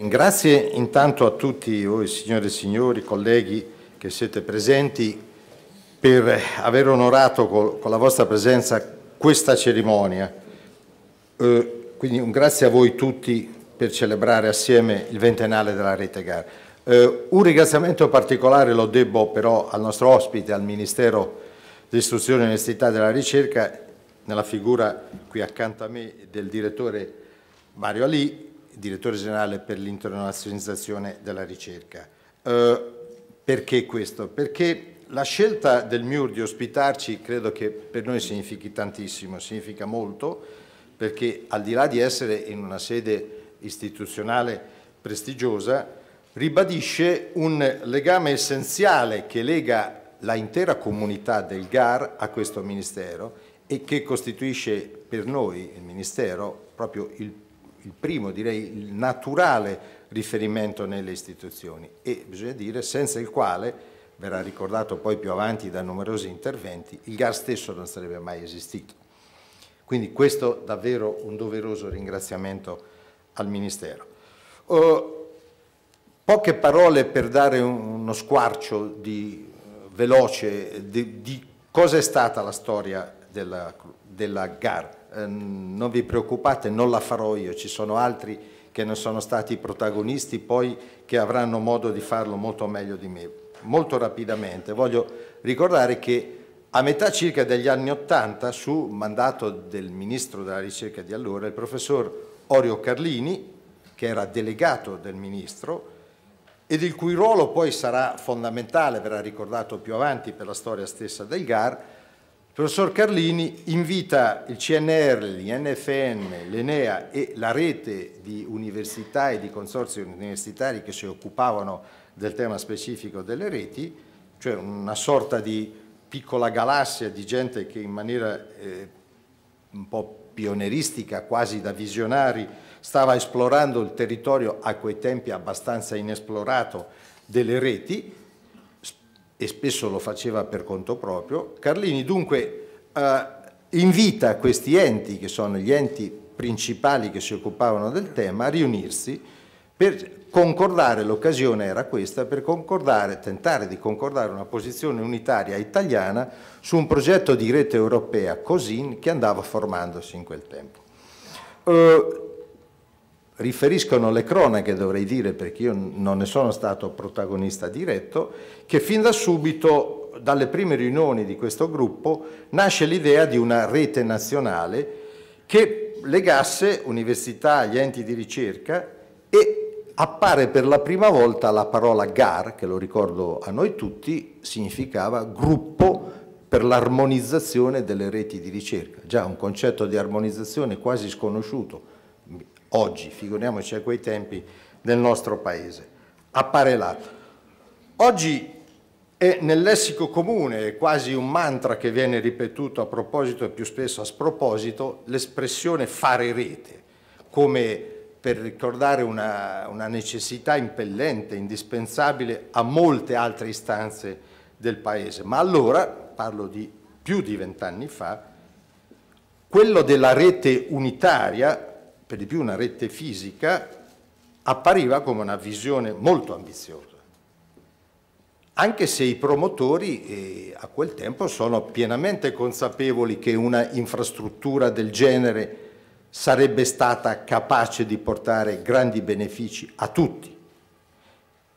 Grazie intanto a tutti voi signore e signori, colleghi che siete presenti per aver onorato con la vostra presenza questa cerimonia. Eh, quindi un grazie a voi tutti per celebrare assieme il ventennale della Rete GAR. Eh, un ringraziamento particolare lo debbo però al nostro ospite, al Ministero dell'Istruzione, Università della Ricerca, nella figura qui accanto a me del direttore Mario Ali, direttore generale per l'internazionalizzazione della ricerca. Eh, perché questo? Perché la scelta del MIUR di ospitarci credo che per noi significhi tantissimo, significa molto, perché al di là di essere in una sede istituzionale prestigiosa, ribadisce un legame essenziale che lega la intera comunità del GAR a questo Ministero e che costituisce per noi, il Ministero, proprio il il primo, direi il naturale riferimento nelle istituzioni e bisogna dire senza il quale, verrà ricordato poi più avanti da numerosi interventi, il GAR stesso non sarebbe mai esistito. Quindi questo davvero un doveroso ringraziamento al Ministero. Uh, poche parole per dare uno squarcio di, uh, veloce di, di cosa è stata la storia della, della gara. Eh, non vi preoccupate, non la farò io, ci sono altri che ne sono stati protagonisti poi che avranno modo di farlo molto meglio di me. Molto rapidamente voglio ricordare che a metà circa degli anni Ottanta, su mandato del ministro della ricerca di allora, il professor Orio Carlini, che era delegato del ministro, ed il cui ruolo poi sarà fondamentale, verrà ricordato più avanti per la storia stessa del GAR, il professor Carlini invita il CNR, l'INFN, l'ENEA e la rete di università e di consorzi universitari che si occupavano del tema specifico delle reti, cioè una sorta di piccola galassia di gente che in maniera eh, un po' pioneristica, quasi da visionari, stava esplorando il territorio a quei tempi abbastanza inesplorato delle reti, e spesso lo faceva per conto proprio, Carlini dunque eh, invita questi enti, che sono gli enti principali che si occupavano del tema, a riunirsi per concordare, l'occasione era questa, per concordare, tentare di concordare una posizione unitaria italiana su un progetto di rete europea COSIN che andava formandosi in quel tempo. Eh, riferiscono le cronache, dovrei dire, perché io non ne sono stato protagonista diretto, che fin da subito, dalle prime riunioni di questo gruppo, nasce l'idea di una rete nazionale che legasse università gli enti di ricerca e appare per la prima volta la parola GAR, che lo ricordo a noi tutti, significava gruppo per l'armonizzazione delle reti di ricerca, già un concetto di armonizzazione quasi sconosciuto oggi, figuriamoci a quei tempi, del nostro paese. appare là. Oggi è nel lessico comune, è quasi un mantra che viene ripetuto a proposito e più spesso a sproposito, l'espressione fare rete, come per ricordare una, una necessità impellente, indispensabile a molte altre istanze del paese. Ma allora, parlo di più di vent'anni fa, quello della rete unitaria per di più una rete fisica, appariva come una visione molto ambiziosa, anche se i promotori eh, a quel tempo sono pienamente consapevoli che una infrastruttura del genere sarebbe stata capace di portare grandi benefici a tutti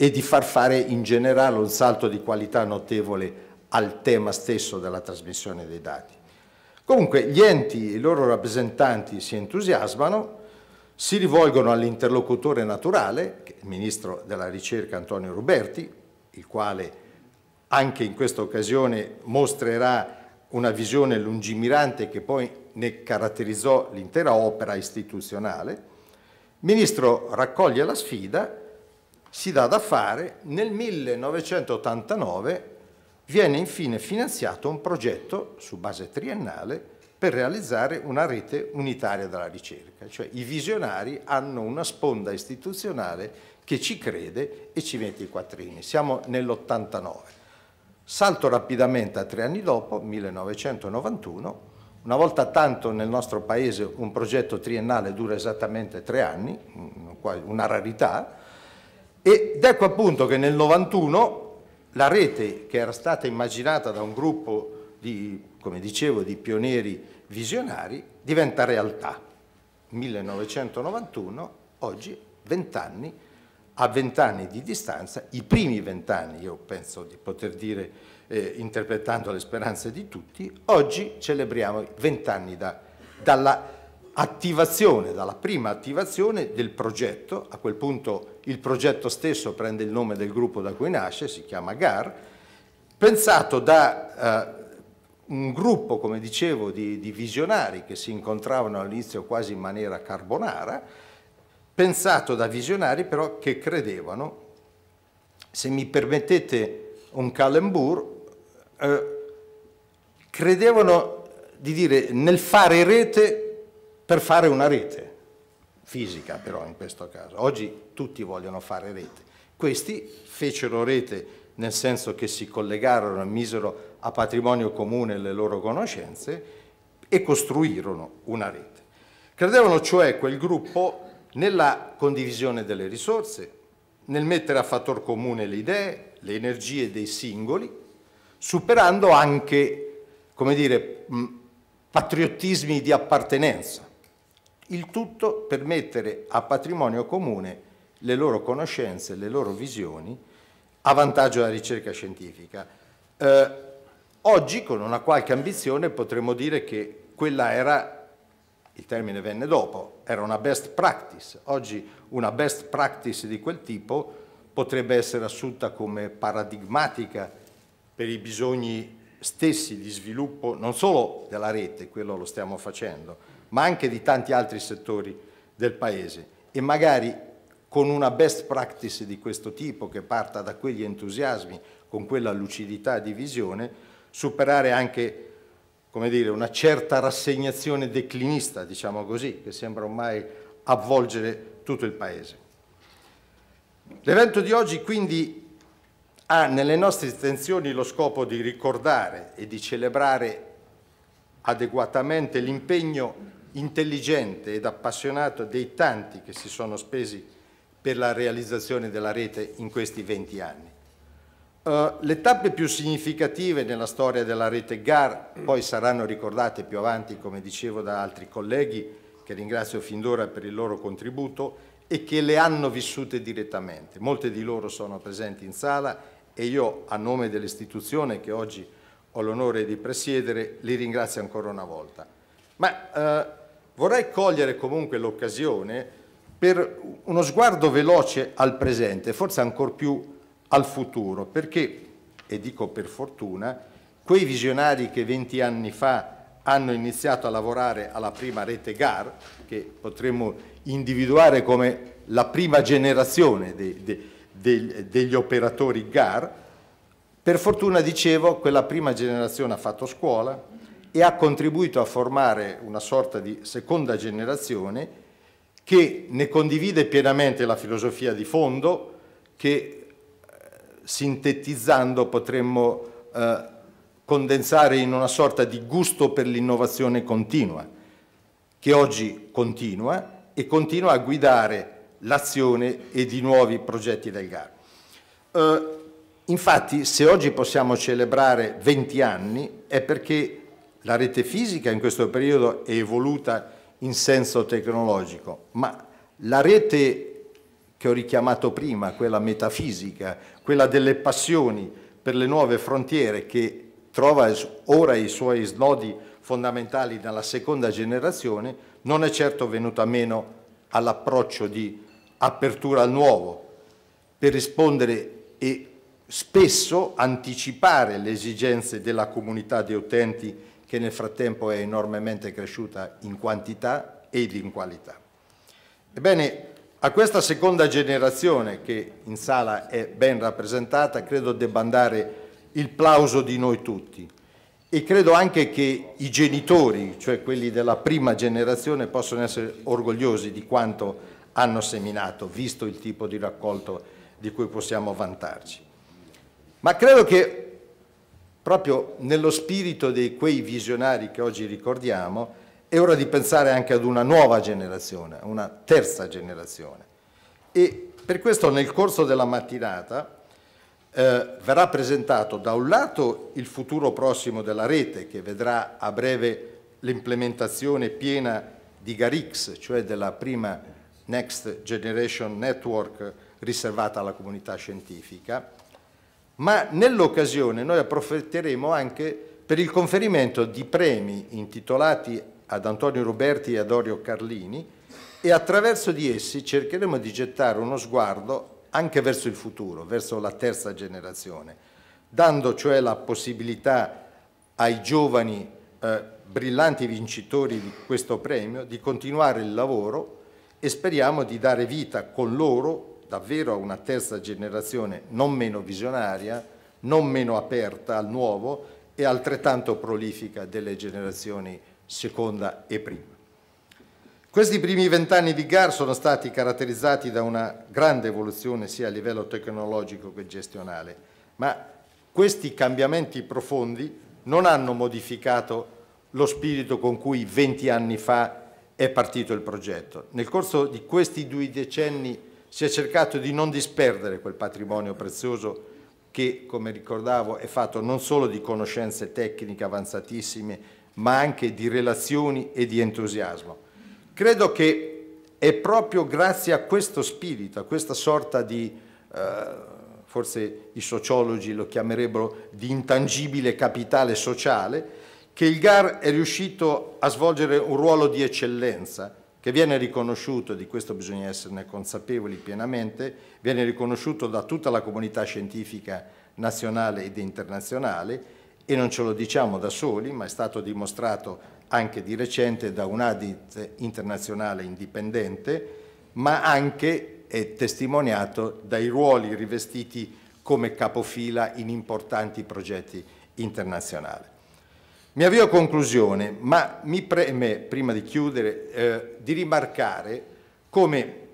e di far fare in generale un salto di qualità notevole al tema stesso della trasmissione dei dati. Comunque gli enti e i loro rappresentanti si entusiasmano si rivolgono all'interlocutore naturale, il ministro della ricerca Antonio Ruberti, il quale anche in questa occasione mostrerà una visione lungimirante che poi ne caratterizzò l'intera opera istituzionale. Il ministro raccoglie la sfida, si dà da fare, nel 1989 viene infine finanziato un progetto su base triennale per realizzare una rete unitaria della ricerca, cioè i visionari hanno una sponda istituzionale che ci crede e ci mette i quattrini. Siamo nell'89. Salto rapidamente a tre anni dopo, 1991, una volta tanto nel nostro paese un progetto triennale dura esattamente tre anni, mm, una rarità, ed ecco appunto che nel 91 la rete che era stata immaginata da un gruppo di come dicevo, di pionieri visionari, diventa realtà. 1991, oggi, 20 anni, a 20 anni di distanza, i primi 20 anni, io penso di poter dire, eh, interpretando le speranze di tutti, oggi celebriamo vent'anni da, dalla attivazione, dalla prima attivazione del progetto, a quel punto il progetto stesso prende il nome del gruppo da cui nasce, si chiama GAR, pensato da eh, un gruppo, come dicevo, di, di visionari che si incontravano all'inizio quasi in maniera carbonara, pensato da visionari però che credevano, se mi permettete un calembour, eh, credevano di dire nel fare rete per fare una rete, fisica però in questo caso. Oggi tutti vogliono fare rete. Questi fecero rete nel senso che si collegarono e misero a patrimonio comune le loro conoscenze e costruirono una rete. Credevano cioè quel gruppo nella condivisione delle risorse, nel mettere a fattor comune le idee, le energie dei singoli, superando anche, come dire, patriottismi di appartenenza. Il tutto per mettere a patrimonio comune le loro conoscenze, le loro visioni a vantaggio della ricerca scientifica. Eh, Oggi con una qualche ambizione potremmo dire che quella era, il termine venne dopo, era una best practice. Oggi una best practice di quel tipo potrebbe essere assunta come paradigmatica per i bisogni stessi di sviluppo non solo della rete, quello lo stiamo facendo, ma anche di tanti altri settori del Paese e magari con una best practice di questo tipo che parta da quegli entusiasmi, con quella lucidità di visione, superare anche come dire, una certa rassegnazione declinista, diciamo così, che sembra ormai avvolgere tutto il Paese. L'evento di oggi quindi ha nelle nostre intenzioni lo scopo di ricordare e di celebrare adeguatamente l'impegno intelligente ed appassionato dei tanti che si sono spesi per la realizzazione della rete in questi 20 anni. Eh, le tappe più significative nella storia della rete GAR poi saranno ricordate più avanti, come dicevo, da altri colleghi, che ringrazio fin d'ora per il loro contributo, e che le hanno vissute direttamente. Molte di loro sono presenti in sala e io, a nome dell'istituzione che oggi ho l'onore di presiedere, li ringrazio ancora una volta. Ma eh, vorrei cogliere comunque l'occasione per uno sguardo veloce al presente, forse ancora più al futuro, perché, e dico per fortuna, quei visionari che 20 anni fa hanno iniziato a lavorare alla prima rete GAR, che potremmo individuare come la prima generazione de, de, de, degli operatori GAR, per fortuna, dicevo, quella prima generazione ha fatto scuola e ha contribuito a formare una sorta di seconda generazione che ne condivide pienamente la filosofia di fondo, che sintetizzando potremmo eh, condensare in una sorta di gusto per l'innovazione continua, che oggi continua e continua a guidare l'azione e di nuovi progetti del GAR. Eh, infatti, se oggi possiamo celebrare 20 anni è perché la rete fisica in questo periodo è evoluta in senso tecnologico, ma la rete che ho richiamato prima, quella metafisica, quella delle passioni per le nuove frontiere che trova ora i suoi snodi fondamentali nella seconda generazione, non è certo venuta meno all'approccio di apertura al nuovo, per rispondere e spesso anticipare le esigenze della comunità di utenti che nel frattempo è enormemente cresciuta in quantità ed in qualità. Ebbene, a questa seconda generazione, che in sala è ben rappresentata, credo debba andare il plauso di noi tutti e credo anche che i genitori, cioè quelli della prima generazione, possano essere orgogliosi di quanto hanno seminato, visto il tipo di raccolto di cui possiamo vantarci. Ma credo che proprio nello spirito di quei visionari che oggi ricordiamo, è ora di pensare anche ad una nuova generazione, una terza generazione. E per questo nel corso della mattinata eh, verrà presentato da un lato il futuro prossimo della rete che vedrà a breve l'implementazione piena di GARIX, cioè della prima Next Generation Network riservata alla comunità scientifica, ma nell'occasione noi approfitteremo anche per il conferimento di premi intitolati ad Antonio Ruberti e ad Orio Carlini e attraverso di essi cercheremo di gettare uno sguardo anche verso il futuro, verso la terza generazione, dando cioè la possibilità ai giovani eh, brillanti vincitori di questo premio di continuare il lavoro e speriamo di dare vita con loro davvero a una terza generazione non meno visionaria, non meno aperta al nuovo e altrettanto prolifica delle generazioni future seconda e prima. Questi primi vent'anni di GAR sono stati caratterizzati da una grande evoluzione sia a livello tecnologico che gestionale, ma questi cambiamenti profondi non hanno modificato lo spirito con cui venti anni fa è partito il progetto. Nel corso di questi due decenni si è cercato di non disperdere quel patrimonio prezioso che, come ricordavo, è fatto non solo di conoscenze tecniche avanzatissime, ma anche di relazioni e di entusiasmo. Credo che è proprio grazie a questo spirito, a questa sorta di, eh, forse i sociologi lo chiamerebbero, di intangibile capitale sociale, che il GAR è riuscito a svolgere un ruolo di eccellenza che viene riconosciuto, di questo bisogna esserne consapevoli pienamente, viene riconosciuto da tutta la comunità scientifica nazionale ed internazionale e non ce lo diciamo da soli, ma è stato dimostrato anche di recente da un adit internazionale indipendente, ma anche è testimoniato dai ruoli rivestiti come capofila in importanti progetti internazionali. Mi avvio a conclusione, ma mi preme, prima di chiudere, eh, di rimarcare come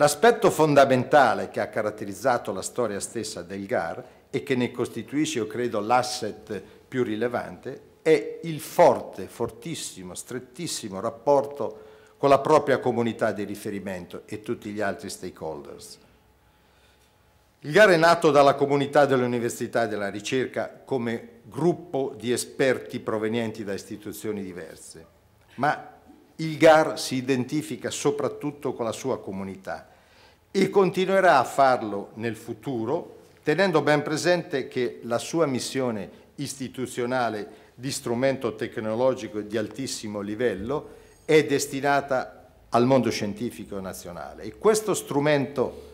L'aspetto fondamentale che ha caratterizzato la storia stessa del GAR e che ne costituisce, io credo, l'asset più rilevante è il forte, fortissimo, strettissimo rapporto con la propria comunità di riferimento e tutti gli altri stakeholders. Il GAR è nato dalla comunità dell'università e della ricerca come gruppo di esperti provenienti da istituzioni diverse, ma il GAR si identifica soprattutto con la sua comunità e continuerà a farlo nel futuro tenendo ben presente che la sua missione istituzionale di strumento tecnologico di altissimo livello è destinata al mondo scientifico nazionale e questo strumento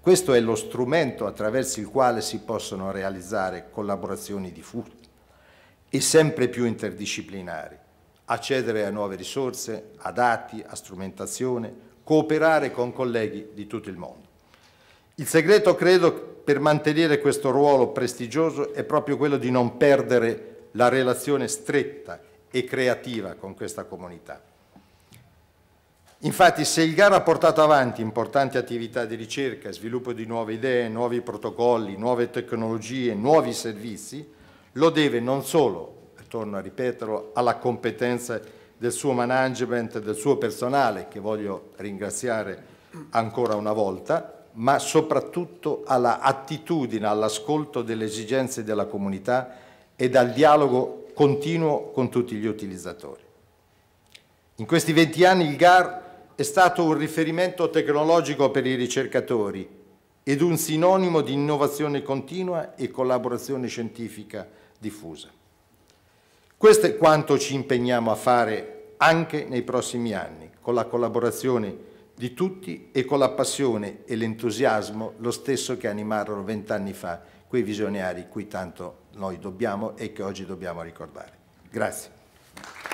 questo è lo strumento attraverso il quale si possono realizzare collaborazioni di diffuse e sempre più interdisciplinari accedere a nuove risorse, a dati, a strumentazione, cooperare con colleghi di tutto il mondo. Il segreto, credo, per mantenere questo ruolo prestigioso è proprio quello di non perdere la relazione stretta e creativa con questa comunità. Infatti, se il GAR ha portato avanti importanti attività di ricerca, sviluppo di nuove idee, nuovi protocolli, nuove tecnologie, nuovi servizi, lo deve non solo torno a ripeterlo, alla competenza del suo management, del suo personale, che voglio ringraziare ancora una volta, ma soprattutto alla attitudine, all'ascolto delle esigenze della comunità e al dialogo continuo con tutti gli utilizzatori. In questi 20 anni il GAR è stato un riferimento tecnologico per i ricercatori ed un sinonimo di innovazione continua e collaborazione scientifica diffusa. Questo è quanto ci impegniamo a fare anche nei prossimi anni, con la collaborazione di tutti e con la passione e l'entusiasmo lo stesso che animarono vent'anni fa quei visionari cui tanto noi dobbiamo e che oggi dobbiamo ricordare. Grazie.